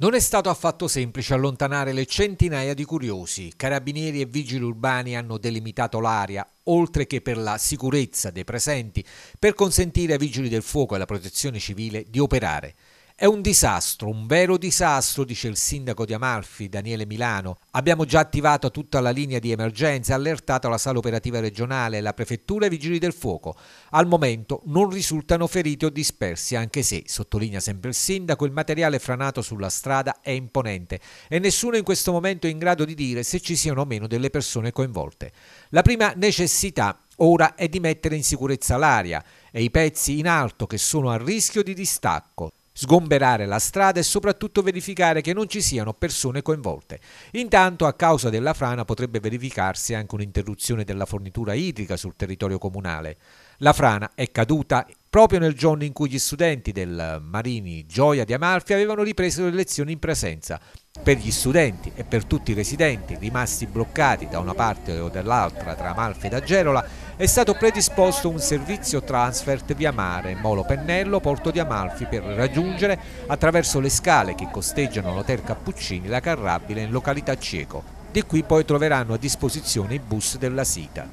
Non è stato affatto semplice allontanare le centinaia di curiosi. Carabinieri e vigili urbani hanno delimitato l'area, oltre che per la sicurezza dei presenti, per consentire ai vigili del fuoco e alla protezione civile di operare. È un disastro, un vero disastro, dice il sindaco di Amalfi, Daniele Milano. Abbiamo già attivato tutta la linea di emergenza, allertato la sala operativa regionale, la prefettura e i vigili del fuoco. Al momento non risultano feriti o dispersi, anche se, sottolinea sempre il sindaco, il materiale franato sulla strada è imponente e nessuno in questo momento è in grado di dire se ci siano o meno delle persone coinvolte. La prima necessità ora è di mettere in sicurezza l'aria e i pezzi in alto che sono a rischio di distacco sgomberare la strada e soprattutto verificare che non ci siano persone coinvolte. Intanto a causa della frana potrebbe verificarsi anche un'interruzione della fornitura idrica sul territorio comunale. La frana è caduta proprio nel giorno in cui gli studenti del Marini Gioia di Amalfi avevano ripreso le lezioni in presenza per gli studenti e per tutti i residenti rimasti bloccati da una parte o dall'altra tra Amalfi ed Agerola è stato predisposto un servizio transfert via mare Molo Pennello Porto di Amalfi per raggiungere attraverso le scale che costeggiano l'hotel Cappuccini la Carrabile in località Cieco. Di qui poi troveranno a disposizione i bus della Sita.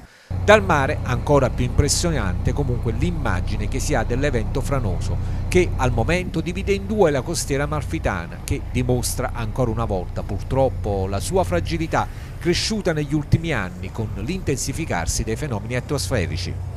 Dal mare ancora più impressionante comunque l'immagine che si ha dell'evento franoso, che al momento divide in due la costiera marfitana, che dimostra ancora una volta purtroppo la sua fragilità cresciuta negli ultimi anni con l'intensificarsi dei fenomeni atmosferici.